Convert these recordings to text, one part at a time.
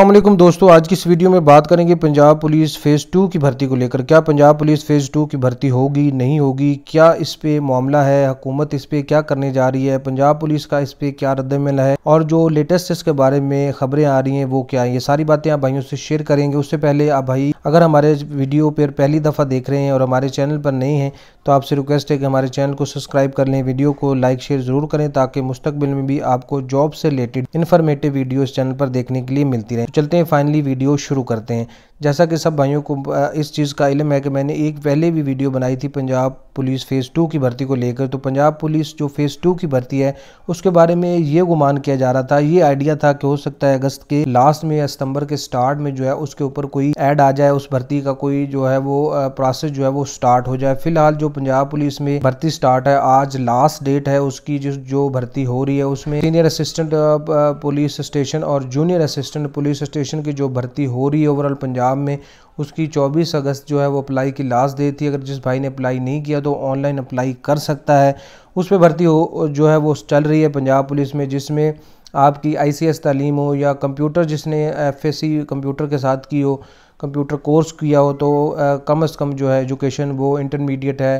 असलम दोस्तों आज की इस वीडियो में बात करेंगे पंजाब पुलिस फ़ेज़ टू की भर्ती को लेकर क्या पंजाब पुलिस फ़ेज़ टू की भर्ती होगी नहीं होगी क्या इस पे मामला है हुकूमत इस पे क्या करने जा रही है पंजाब पुलिस का इस पे क्या रद्दमल है और जो लेटेस्ट इसके बारे में खबरें आ रही हैं वो क्या है ये सारी बातें आप भाइयों से शेयर करेंगे उससे पहले आप भाई अगर हमारे वीडियो पर पहली दफ़ा देख रहे हैं और हमारे चैनल पर नहीं हैं तो आपसे रिक्वेस्ट है कि हमारे चैनल को सब्सक्राइब कर लें वीडियो को लाइक शेयर ज़रूर करें ताकि मुस्तबिल में भी आपको जॉब से रिलेटेड इन्फॉर्मेटिव वीडियो इस चैनल पर देखने के लिए मिलती रहे चलते हैं फाइनली वीडियो शुरू करते हैं जैसा कि सब भाइयों को इस चीज़ का इलम है कि मैंने एक पहले भी वीडियो बनाई थी पंजाब पुलिस फ़ेज़ टू की भर्ती को लेकर तो पंजाब पुलिस जो फ़ेज़ टू की भर्ती है उसके बारे में ये गुमान किया जा रहा था ये आइडिया था कि हो सकता है अगस्त के लास्ट में या सितंबर के स्टार्ट में जो है उसके ऊपर कोई ऐड आ जाए उस भर्ती का कोई जो है वो प्रोसेस जो है वो स्टार्ट हो जाए फिलहाल जो पंजाब पुलिस में भर्ती स्टार्ट है आज लास्ट डेट है उसकी जिस जो भर्ती हो रही है उसमें सीनियर असिस्टेंट पुलिस स्टेशन और जूनियर असिस्टेंट पुलिस स्टेशन की जो भर्ती हो रही है ओवरऑल पंजाब पंजाब में उसकी 24 अगस्त जो है वो अप्लाई की लास्ट डेट थी अगर जिस भाई ने अप्लाई नहीं किया तो ऑनलाइन अप्लाई कर सकता है उस पर भर्ती हो जो है वो चल रही है पंजाब पुलिस में जिसमें आपकी आई सी एस तालीम हो या कंप्यूटर जिसने एफ एस सी कंप्यूटर के साथ की हो कंप्यूटर कोर्स किया हो तो आ, कम अज़ कम जो है एजुकेशन वो इंटरमीडिएट है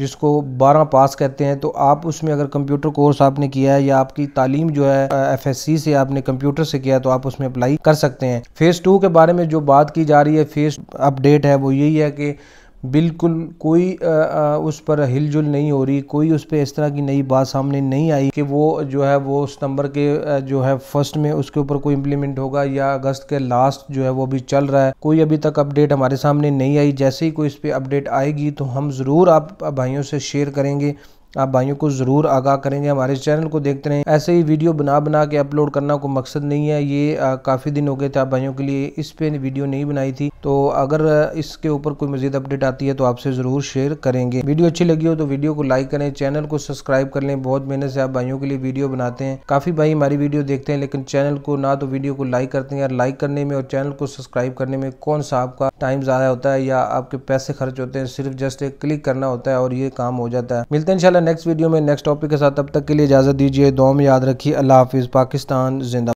जिसको बारह पास कहते हैं तो आप उसमें अगर कंप्यूटर कोर्स आपने किया है या आपकी तालीम जो है एफ से आपने कंप्यूटर से किया है तो आप उसमें अप्लाई कर सकते हैं फ़ेज़ टू के बारे में जो बात की जा रही है फेज़ अपडेट है वो यही है कि बिल्कुल कोई आ, आ, उस पर हिलजुल नहीं हो रही कोई उस पर इस तरह की नई बात सामने नहीं आई कि वो जो है वो सितंबर के जो है फर्स्ट में उसके ऊपर कोई इम्प्लीमेंट होगा या अगस्त के लास्ट जो है वो अभी चल रहा है कोई अभी तक अपडेट हमारे सामने नहीं आई जैसे ही कोई इस पर अपडेट आएगी तो हम ज़रूर आप भाइयों से शेयर करेंगे आप भाइयों को ज़रूर आगाह करेंगे हमारे चैनल को देखते रहें ऐसे ही वीडियो बना बना के अपलोड करना कोई मकसद नहीं है ये काफ़ी दिन हो गए थे आप भाइयों के लिए इस पर वीडियो नहीं बनाई थी तो अगर इसके ऊपर कोई मजीद अपडेट आती है तो आपसे ज़रूर शेयर करेंगे वीडियो अच्छी लगी हो तो वीडियो को लाइक करें चैनल को सब्सक्राइब कर लें बहुत मेहनत से आप भाइयों के लिए वीडियो बनाते हैं काफ़ी भाई हमारी वीडियो देखते हैं लेकिन चैनल को ना तो वीडियो को लाइक करते हैं यार लाइक करने में और चैनल को सब्सक्राइब करने में कौन सा आपका टाइम ज़्यादा होता है या आपके पैसे खर्च होते हैं सिर्फ जस्ट एक क्लिक करना होता है और ये काम हो जाता है मिलते हैं इंशाल्लाह नेक्स्ट वीडियो में नेक्स्ट टॉपिक के साथ अब तक के लिए इजाज़त दीजिए दो में याद रखिए अल्लाह हाफिज़ पाकिस्तान जिंदा